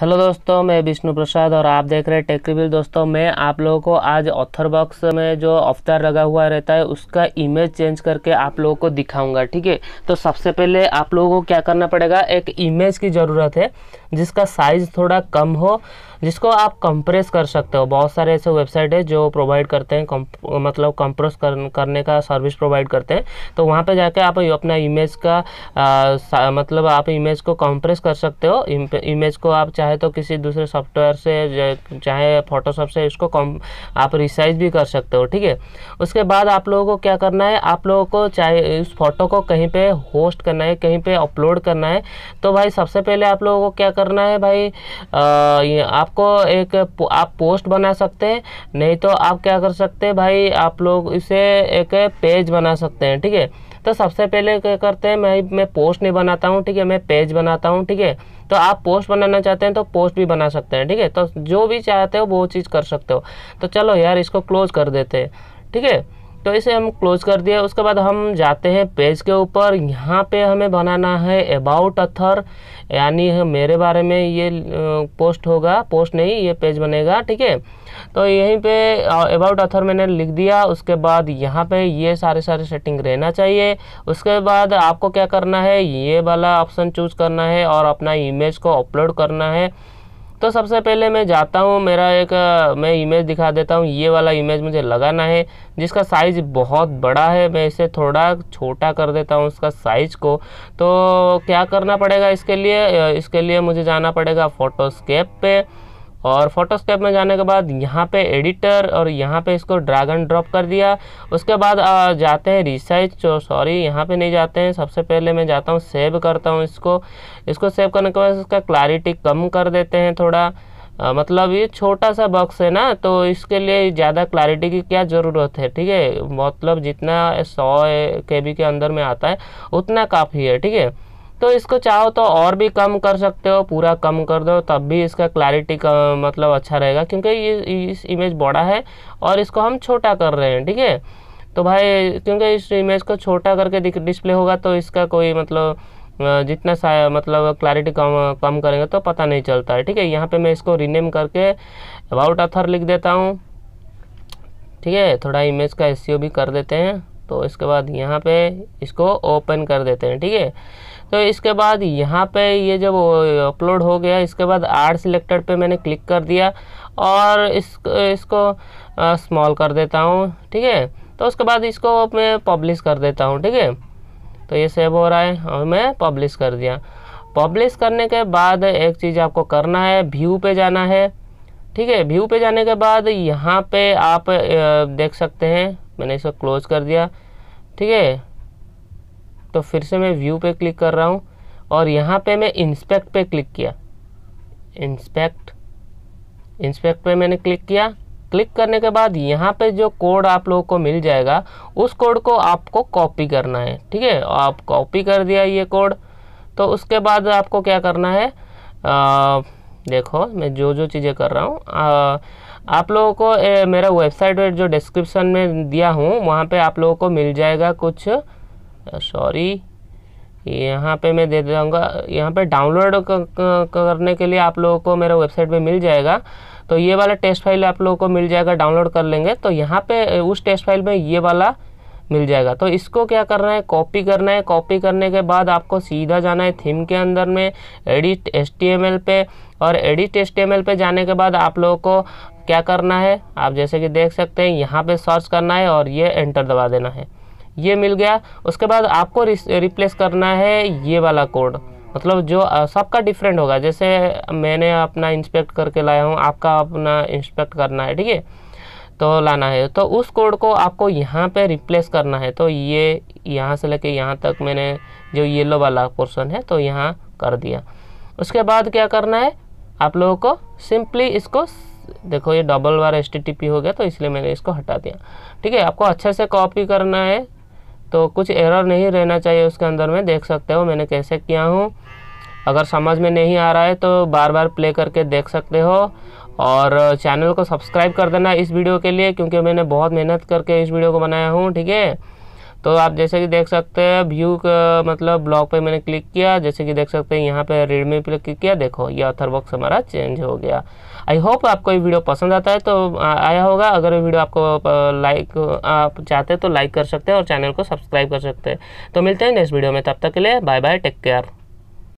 hello दोस्तों मैं विष्णु प्रसाद और आप देख रहे हैं टेक्रिविल दोस्तों मैं आप लोगों को आज ऑथर बॉक्स में जो अवतार लगा हुआ रहता है उसका इमेज चेंज करके आप लोगों को दिखाऊंगा ठीक है तो सबसे पहले आप लोगों को क्या करना पड़ेगा एक इमेज की ज़रूरत है जिसका साइज़ थोड़ा कम हो जिसको आप कंप्रेस कर सकते हो बहुत सारे ऐसे वेबसाइट है जो प्रोवाइड करते हैं कम, मतलब कंप्रेस कर, करने का सर्विस प्रोवाइड करते हैं तो वहाँ पे जाके आप अपना इमेज का आ, मतलब आप इमेज को कंप्रेस कर सकते हो इमेज को आप चाहे चाहे तो किसी दूसरे सॉफ्टवेयर से चाहे फोटोशॉप से इसको कम आप रिसाइज भी कर सकते हो ठीक है उसके बाद आप लोगों को क्या करना है आप लोगों को चाहे इस फोटो को कहीं पे होस्ट करना है कहीं पे अपलोड करना है तो भाई सबसे पहले आप लोगों को क्या करना है भाई आ, आपको एक आप पोस्ट बना सकते हैं नहीं तो आप क्या कर सकते हैं भाई आप लोग इसे एक पेज बना सकते हैं ठीक है तो सबसे पहले क्या करते हैं मैं मैं पोस्ट नहीं बनाता हूँ ठीक है मैं पेज बनाता हूँ ठीक है तो आप पोस्ट बनाना चाहते हैं तो पोस्ट भी बना सकते हैं ठीक है तो जो भी चाहते हो वो चीज़ कर सकते हो तो चलो यार इसको क्लोज कर देते हैं ठीक है तो इसे हम क्लोज कर दिया उसके बाद हम जाते हैं पेज के ऊपर यहाँ पे हमें बनाना है अबाउट अथर यानी मेरे बारे में ये पोस्ट होगा पोस्ट नहीं ये पेज बनेगा ठीक है तो यहीं पे अबाउट अथर मैंने लिख दिया उसके बाद यहाँ पे ये सारे सारे सेटिंग रहना चाहिए उसके बाद आपको क्या करना है ये वाला ऑप्शन चूज करना है और अपना इमेज को अपलोड करना है तो सबसे पहले मैं जाता हूँ मेरा एक मैं इमेज दिखा देता हूँ ये वाला इमेज मुझे लगाना है जिसका साइज़ बहुत बड़ा है मैं इसे थोड़ा छोटा कर देता हूँ उसका साइज को तो क्या करना पड़ेगा इसके लिए इसके लिए मुझे जाना पड़ेगा फ़ोटोस्केप पे और फोटोस्केप में जाने के बाद यहाँ पे एडिटर और यहाँ पे इसको ड्रैगन ड्रॉप कर दिया उसके बाद जाते हैं रिसाइज सॉरी यहाँ पे नहीं जाते हैं सबसे पहले मैं जाता हूँ सेव करता हूँ इसको इसको सेव करने के बाद इसका क्लैरिटी कम कर देते हैं थोड़ा आ, मतलब ये छोटा सा बॉक्स है ना तो इसके लिए ज़्यादा क्लैरिटी की क्या ज़रूरत है ठीक है मतलब जितना सौ के बी के अंदर में आता है उतना काफ़ी है ठीक है तो इसको चाहो तो और भी कम कर सकते हो पूरा कम कर दो तब भी इसका क्लैरिटी का मतलब अच्छा रहेगा क्योंकि ये इस इमेज बड़ा है और इसको हम छोटा कर रहे हैं ठीक है तो भाई क्योंकि इस इमेज को छोटा करके डिस्प्ले होगा तो इसका कोई मतलब जितना सा मतलब क्लैरिटी कम कम करेंगे तो पता नहीं चलता है ठीक है यहाँ पे मैं इसको रीनेम करके अबाउट अथर लिख देता हूँ ठीक है थोड़ा इमेज का एस भी कर देते हैं तो इसके बाद यहाँ पे इसको ओपन कर देते हैं ठीक है तो इसके बाद यहाँ पे ये जब अपलोड हो गया इसके बाद आर सिलेक्टेड पे मैंने क्लिक कर दिया और इस इसको स्मॉल कर देता हूँ ठीक है तो उसके बाद इसको मैं पब्लिश कर देता हूँ ठीक है तो ये सेव हो रहा है और मैं पब्लिश कर दिया पब्लिश करने के बाद एक चीज़ आपको करना है व्यू पे जाना है ठीक है व्यू पे जाने के बाद यहाँ पे आप देख सकते हैं मैंने इसको क्लोज कर दिया ठीक है तो फिर से मैं व्यू पे क्लिक कर रहा हूँ और यहाँ पे मैं इंस्पेक्ट पे क्लिक किया इंस्पेक्ट इंस्पेक्ट पे मैंने क्लिक किया क्लिक करने के बाद यहाँ पे जो कोड आप लोगों को मिल जाएगा उस कोड को आपको कॉपी करना है ठीक है आप कॉपी कर दिया ये कोड तो उसके बाद आपको क्या करना है आ, देखो मैं जो जो चीज़ें कर रहा हूँ आप लोगों को ए, मेरा वेबसाइट जो डिस्क्रिप्शन में दिया हूँ वहाँ पे आप लोगों को मिल जाएगा कुछ सॉरी uh, यहाँ पे मैं दे दूँगा यहाँ पे डाउनलोड करने के लिए आप लोगों को मेरा वेबसाइट पे मिल जाएगा तो ये वाला टेस्ट फाइल आप लोगों को मिल जाएगा डाउनलोड कर लेंगे तो यहाँ पे uh, उस टेस्ट फाइल में ये वाला मिल जाएगा तो इसको क्या करना है कॉपी करना है कॉपी करने के बाद आपको सीधा जाना है थीम के अंदर में एडिट एस पे और एडिट एस पे जाने के बाद आप लोगों को क्या करना है आप जैसे कि देख सकते हैं यहाँ पे सर्च करना है और ये एंटर दबा देना है ये मिल गया उसके बाद आपको रिप्लेस करना है ये वाला कोड मतलब जो सबका डिफरेंट होगा जैसे मैंने अपना इंस्पेक्ट करके लाया हूँ आपका अपना इंस्पेक्ट करना है ठीक है तो लाना है तो उस कोड को आपको यहाँ पे रिप्लेस करना है तो ये यहाँ से लेके यहाँ तक मैंने जो येलो वाला पोर्शन है तो यहाँ कर दिया उसके बाद क्या करना है आप लोगों को सिंपली इसको देखो ये डबल वाला एस हो गया तो इसलिए मैंने इसको हटा दिया ठीक है आपको अच्छे से कॉपी करना है तो कुछ एरर नहीं रहना चाहिए उसके अंदर में देख सकते हो मैंने कैसे किया हूँ अगर समझ में नहीं आ रहा है तो बार बार प्ले करके देख सकते हो और चैनल को सब्सक्राइब कर देना इस वीडियो के लिए क्योंकि मैंने बहुत मेहनत करके इस वीडियो को बनाया हूँ ठीक है तो आप जैसे कि देख सकते हैं व्यू का मतलब ब्लॉग पे मैंने क्लिक किया जैसे कि देख सकते हैं यहाँ पे रेडमी पे क्लिक किया देखो ये ऑथर बॉक्स हमारा चेंज हो गया आई होप आपको ये वीडियो पसंद आता है तो आया होगा अगर ये वीडियो आपको लाइक आप चाहते हैं तो लाइक कर सकते हैं और चैनल को सब्सक्राइब कर सकते हैं तो मिलते हैं नेक्स्ट वीडियो में तब तक के लिए बाय बाय टेक केयर